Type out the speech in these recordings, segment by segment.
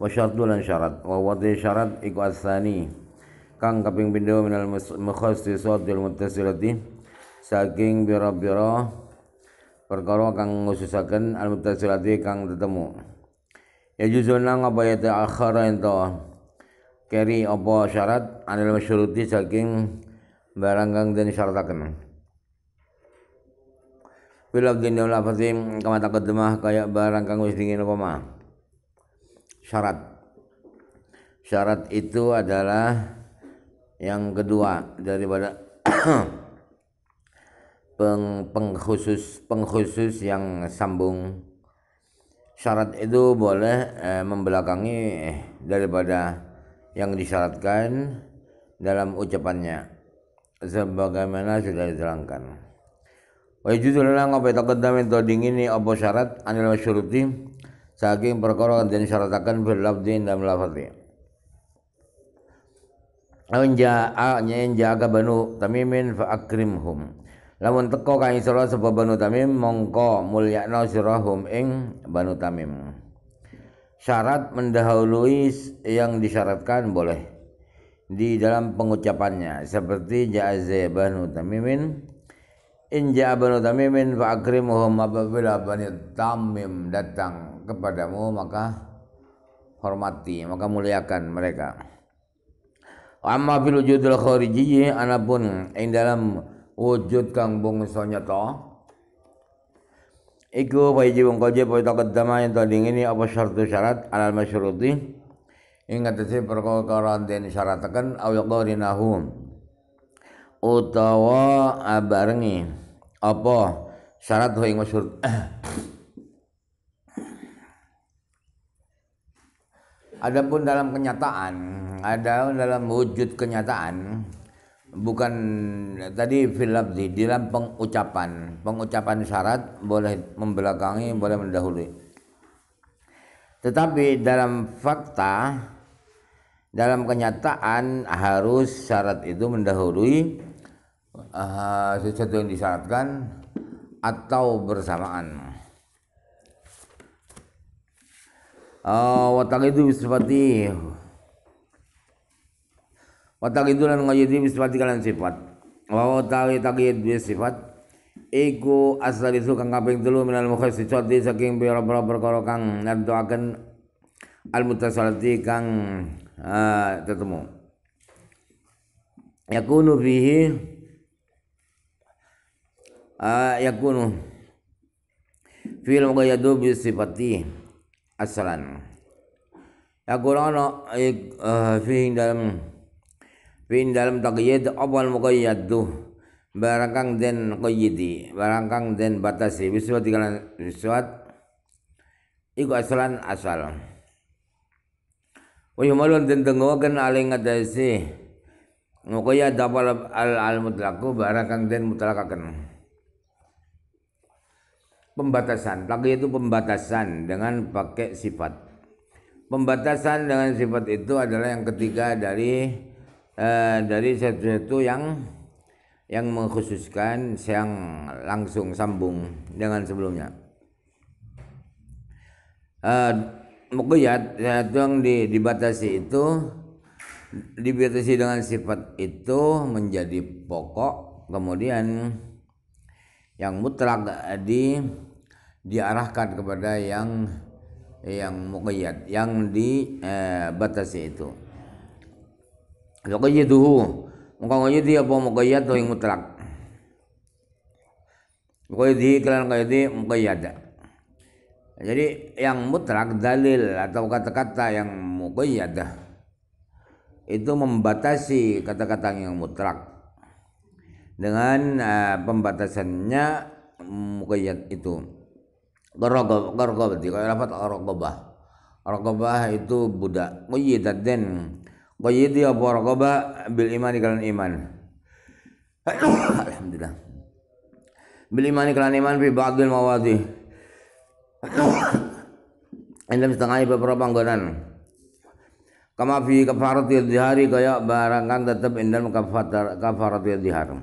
wa syartu lan syarat wa wadi syarat iku asani kang kaping pindho minal mukhasisatil muttasilati saking biro-biro perkara kang ngususaken al muttasilati kang ketemu. ya juzuna apa ya ta'akhara ento keri apa syarat anil masyruti saking barang kang den syarataken Bila dinda lafazim kama taqaddamah kaya barang kang wis dingin apa mah syarat. Syarat itu adalah yang kedua daripada peng, pengkhusus pengkhusus yang sambung syarat itu boleh eh, membelakangi daripada yang disyaratkan dalam ucapannya sebagaimana sudah diterangkan wa takut lana ngapa dingin ini apa syarat anil syuruti saking perkara kang den syaratakan bil lafdzi dalam a Anja'a jaga banu tamimin fa akrimhum lamun teko kang isra sapa banu tamim mongko mulyakna sirahum ing banu tamim syarat mendahului yang disyaratkan boleh di dalam pengucapannya seperti ja'aze banu tamimin Inja banu tamimin fa akrimuhum apabila bani tamim datang kepadamu maka hormati maka muliakan mereka. Amma fil wujudul khawrijiyi anapun yang dalam wujud kang bungso nyata iku wajib wong wajib takut kedama yang to ini apa syarat-syarat alal masyruti ing atase perkara den syaratakan au utawa abarengi apa syarat hoing masyhur Adapun dalam kenyataan, ada dalam wujud kenyataan bukan tadi filabdi di dalam pengucapan. Pengucapan syarat boleh membelakangi, boleh mendahului. Tetapi dalam fakta dalam kenyataan harus syarat itu mendahului uh, sesuatu yang disyaratkan atau bersamaan. Eh, watak itu seperti Watak itu dan ngajadi seperti kalian sifat Wa watak itu sifat. Iku asal itu kang kaping telu minal mukhas sesuatu saking biro-biro perkara kang doakan al mutasalati kang uh, eh, ketemu yakunu fihi yakunu fil muqayyadu bi sifati asalan yakunu eh, eh, fi dalam fi dalam taqyid awal muqayyadu barangkang den qayyidi barangkang den batasi biswat dikalan bisuat iku asalan asal wa yumalun den kan aling ngadasi dapat al al mutlaku barangkang den mutlakakan pembatasan. Lagi itu pembatasan dengan pakai sifat. Pembatasan dengan sifat itu adalah yang ketiga dari eh, dari sesuatu yang yang mengkhususkan yang langsung sambung dengan sebelumnya. Eh, Mukiyat sesuatu yang di, dibatasi itu dibatasi dengan sifat itu menjadi pokok kemudian yang mutlak di diarahkan kepada yang yang muqayyad yang dibatasi eh, itu muka maka dia apa muqayyad atau yang mutlak muqayyidi kalian muqayyidi muqayyad jadi yang mutlak dalil atau kata-kata yang muqayyad itu membatasi kata-kata yang mutlak dengan uh, pembatasannya muqayyad itu Gorgobati, kaya dapat rogobah. Rogobah itu budak. Qayyidat den. Qayyidi apa rogobah bil iman ikalan iman. Alhamdulillah. Bil iman ikalan iman fi ba'dil mawati, Dalam setengah ibu beberapa panggonan. Kama fi kafaratil dihari kaya barang tetap tetep kafarat kafaratil dihari,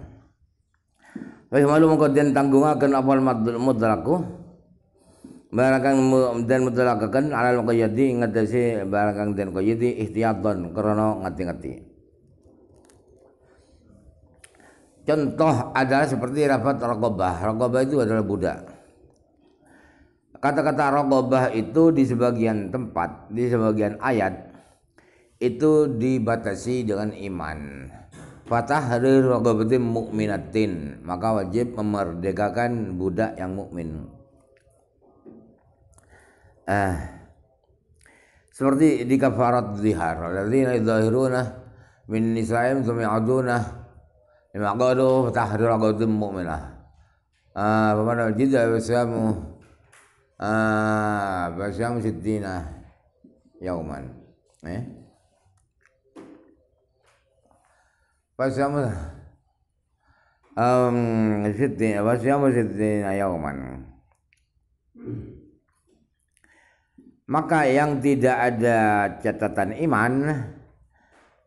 Wis malu mengko den tanggungaken apal madlaku barakang dan mutalakakan alal qayyadi ngatasi barakang dan qayyadi ihtiyatan karena ngati-ngati contoh adalah seperti rapat rogobah rogobah itu adalah budak kata-kata rogobah itu di sebagian tempat di sebagian ayat itu dibatasi dengan iman fatahrir rogobatin mukminatin maka wajib memerdekakan budak yang mukmin eh, seperti di kafarat zihar alladzina yadhahiruna min nisa'im thumma ya'duna lima qadu fatahrir aqdum mu'minah ah eh, pemana jidda wasamu ah eh, basamu siddina yauman eh basamu um siddina basamu siddina yauman maka yang tidak ada catatan iman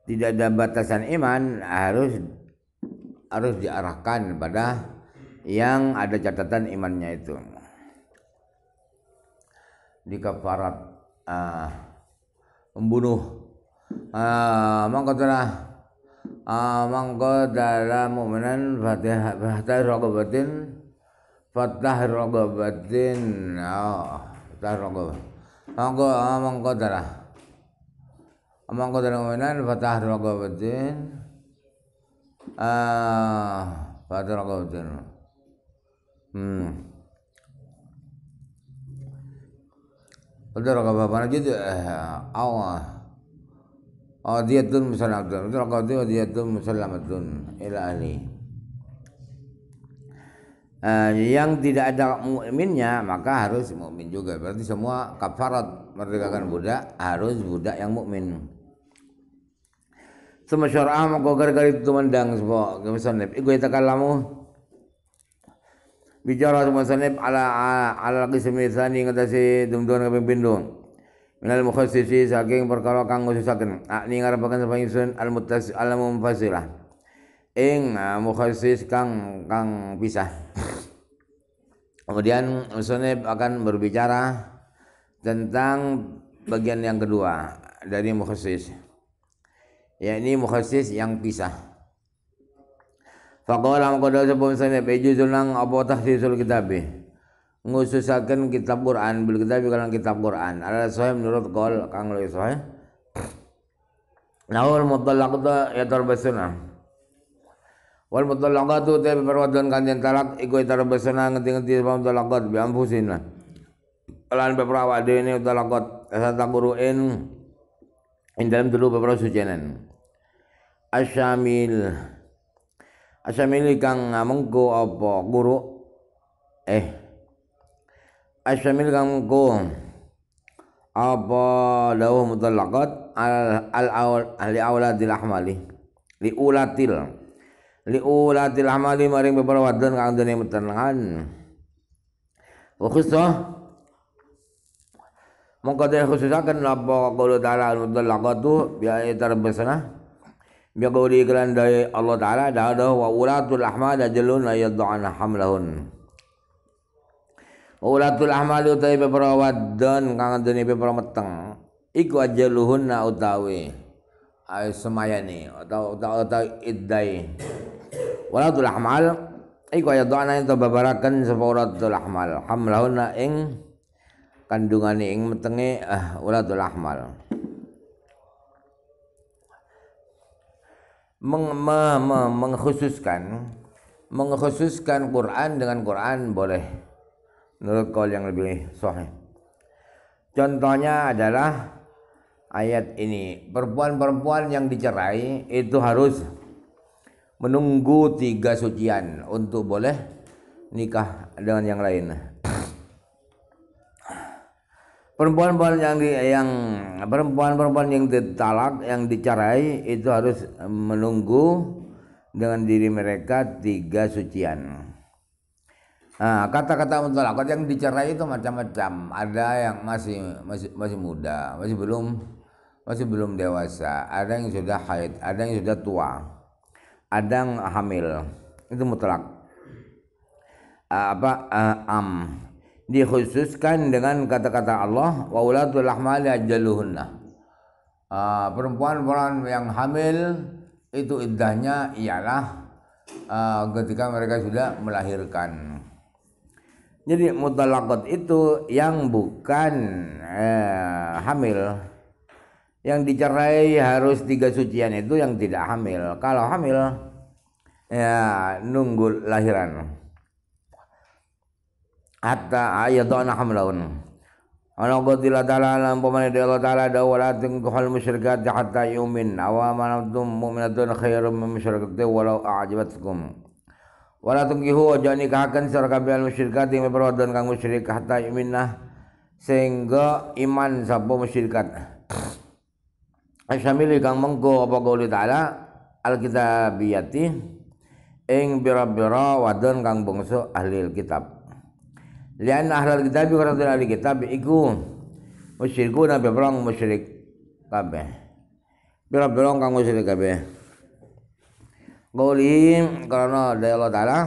tidak ada batasan iman harus harus diarahkan pada yang ada catatan imannya itu di kafarat uh, membunuh uh, telah uh, dalam mu'minan fatih fatah rogobatin fatah rogobatin oh, fatah rogobatin Mongko ah, mongko darah. Ah, mongko darah menan fatah rogobatin. Ah, fatah rogobatin. Hmm. Udah rogobatin gitu. Eh, Allah. Adiyatun oh, musallamatun. Udah tuh adiyatun musallamatun ila ahli uh, yang tidak ada mukminnya maka harus mukmin juga berarti semua kafarat merdekakan budak harus budak yang mukmin semua syara'ah maka gara-gara itu mandang sebab kemusannif iku ya kalamu bicara musannif ala ala qism tsani ngatasi dumdum kami pindho minal mukhasisi saking perkara kang khususaken akni ngarapakan sapa sun al muttasil alamu ing eh, mukhasis kang kang pisah Kemudian Musonib akan berbicara tentang bagian yang kedua dari mukhasis. Ya ini mukhasis yang pisah. Faqala maqadda sebab Musonib ijuzul tentang apa tahsisul kitabi. Ngususakan kitab Quran bil kitab kalau kitab Quran. Ada sahih menurut kol kang lewis sahih. Nahul mutallaq ya terbesar wal mutallaqatu ta perwadon kanjen talak iku tarabasana ngenti-ngenti kalau bi perawat lan beberapa dhewe ne mutallaqat sata in dalam dulu beberapa sujanan. asyamil asyamil kang ngamengko apa guru eh asyamil kang ngamengko apa lawah mutallaqat al al awal ahli awladil ahmali li ulatil liulatil amali maring beberapa wadon kang dene metenangan wa khusus mongko dene khususaken napa kula ta'ala mudallaqatu bi ayatar basana bi qouli kelan dai Allah taala da'ada wa ulatul ahmad ajalun la yad'ana hamlahun Ulatul ahmad utai beberapa wadon kang dene beberapa meteng iku na utawi ayo semayani atau utawi idai waladul ahmal iku ya doana ento babaraken sapa waladul ahmal hamlauna ing kandungane ing metenge ah eh, waladul ahmal meng, me, me, mengkhususkan mengkhususkan Quran dengan Quran boleh menurut kol yang lebih sahih contohnya adalah ayat ini perempuan-perempuan yang dicerai itu harus menunggu tiga sucian untuk boleh nikah dengan yang lain. Perempuan-perempuan yang di, yang perempuan-perempuan yang ditalak yang dicerai itu harus menunggu dengan diri mereka tiga sucian. Nah, kata-kata mutolakat yang dicerai itu macam-macam. Ada yang masih masih masih muda, masih belum masih belum dewasa. Ada yang sudah haid, ada yang sudah tua yang hamil itu mutlak ah, apa ah, am dikhususkan dengan kata-kata Allah wa ulatul ahmali ajaluhunna ah, perempuan-perempuan yang hamil itu iddahnya ialah ketika mereka sudah melahirkan jadi mutlakat itu yang bukan eh, hamil yang dicerai harus tiga sucian itu yang tidak hamil. Kalau hamil ya nunggu lahiran. Hatta ayatana hamlaun. Allah qadila ta'ala alam pamane di Allah ta'ala da wala musyrikat hatta yumin awa amantum mu'minatun khairun min musyrikati walau a'jibatkum Wala tunkihu ojo nikahkan sira musyrikat yang kang musyrik hatta yuminah sehingga iman sapa musyrikat asyamili kang mengko apa qauli ta'ala alkitabiyati ing bira-bira wadon kang bangsa ahli kitab lian ahli kitab karena ahli kitab iku musyriku nabi perang musyrik kabeh bira-bira kang musyrik kabeh ing karena dari Allah taala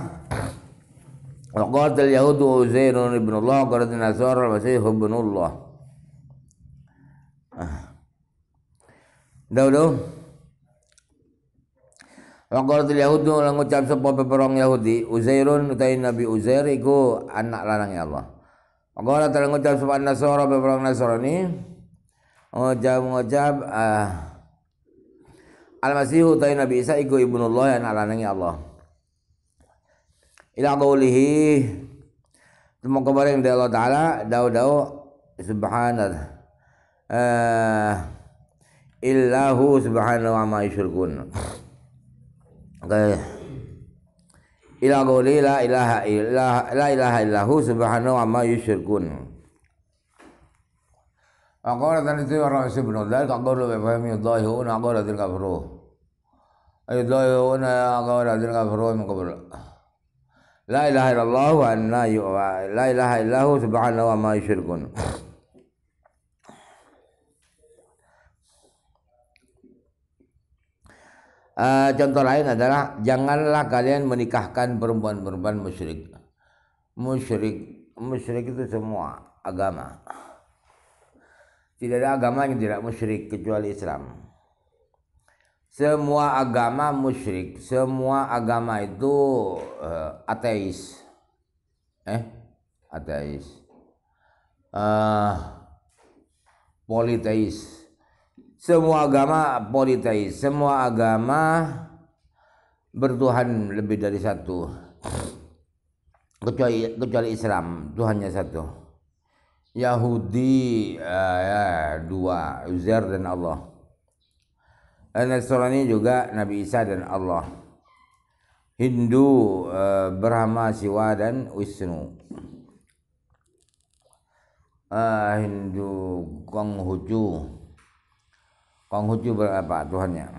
وقاتل اليهود وزير ابن الله وقالت النصارى المسيح ibnu Allah. dahulu Waqalatul Yahudi orang ucap sapa peperong Yahudi, Uzairun utai Nabi Uzair iku anak lanang Allah. Waqala telah ucap sapa Nasara peperong Nasrani, ucap ucap ah Al-Masih utai Nabi Isa iku ibnullah anak lanang Allah. Ila qaulihi Temu kabaring dari Allah Ta'ala Dau-dau Subhanallah Eh إلا هو سبحانه وما يشركون طيب. إلى قولي لا إله إلا لا إله إلا هو سبحانه وما يشركون أقول ثلاثة ورأس ابن ذلك أقول بفهم يضاهئون أقول تلك فروه يضاهئون أقول تلك فروه من قبل لا إله إلا الله وأن لا إله إلا هو سبحانه وما يشركون Eh, contoh lain adalah janganlah kalian menikahkan perempuan-perempuan musyrik. Musyrik, musyrik itu semua agama. Tidak ada agama yang tidak musyrik kecuali Islam. Semua agama musyrik, semua agama itu uh, ateis. Eh, ateis. Uh, politeis semua agama politeis, semua agama bertuhan lebih dari satu. Kecuali kecuali Islam, Tuhannya satu. Yahudi uh, ya, dua, Uzair dan Allah. Eh, Nasrani juga Nabi Isa dan Allah. Hindu uh, Brahma, Siwa dan Wisnu. Uh, Hindu Konghucu. Konghucu berapa Tuhannya?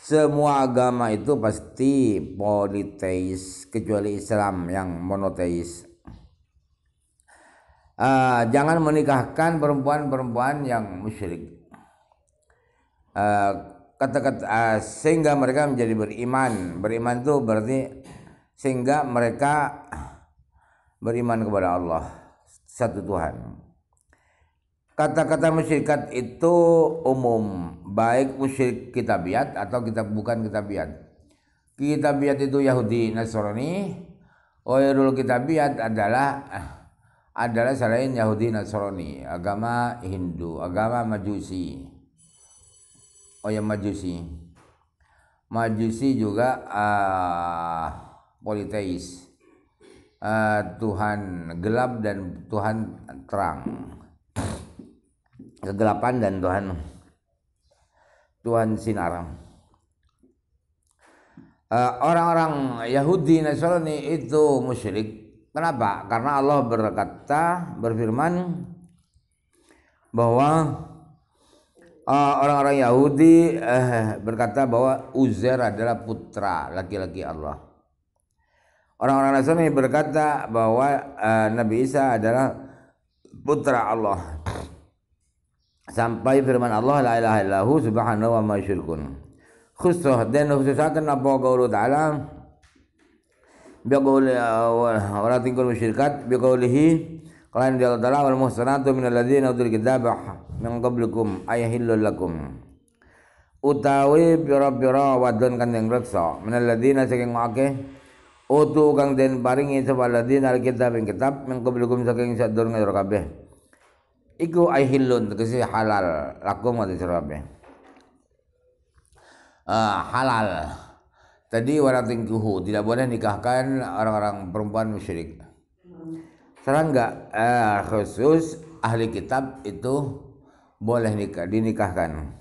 Semua agama itu pasti politeis kecuali Islam yang monoteis. Uh, ah, jangan menikahkan perempuan-perempuan yang musyrik. Uh, kata-kata uh, sehingga mereka menjadi beriman. Beriman itu berarti sehingga mereka beriman kepada Allah satu Tuhan. Kata-kata musyrikat itu umum, baik musyrik kitabiat atau kita bukan kitabiat. Kitabiat itu Yahudi Nasrani, Oirul kitabiat adalah eh, adalah selain Yahudi Nasrani, agama Hindu, agama Majusi. Oh ya Majusi. Majusi juga uh, politeis. Uh, Tuhan gelap dan Tuhan terang kegelapan dan Tuhan Tuhan sinar. Eh, orang-orang uh, Yahudi Nasrani itu musyrik. Kenapa? Karena Allah berkata berfirman bahwa eh, orang-orang uh, Yahudi uh, berkata bahwa Uzair adalah putra laki-laki Allah. Orang-orang Nasrani berkata bahwa uh, Nabi Isa adalah putra Allah sampai firman Allah la ilaha illahu subhanahu wa ma syirkun khusus dan akan apa qaulu ta'ala bi qauli wa eh, tingkul musyrikat bi "Kalian di inna Allah ta'ala wal muhsanatu minal ladzina utul kitabah min qablikum ayahillul lakum utawi pira-pira wadon kan yang reksa minal saking wakih utu kang den paringi sapa ladzina alkitab yang kitab min qablikum saking sadurunge kabeh iku ay hilun tegese halal lakum mati sirabe uh, eh, halal tadi warating tingkuh tidak boleh nikahkan orang-orang perempuan musyrik sekarang enggak uh, eh, khusus ahli kitab itu boleh nikah dinikahkan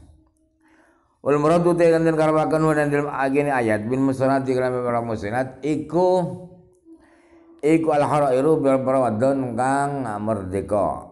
Wal muradu tekan dan karabakan dan dalam agini ayat bin musonat di kalam orang musonat iku iku al harairu bil perwadon kang merdeka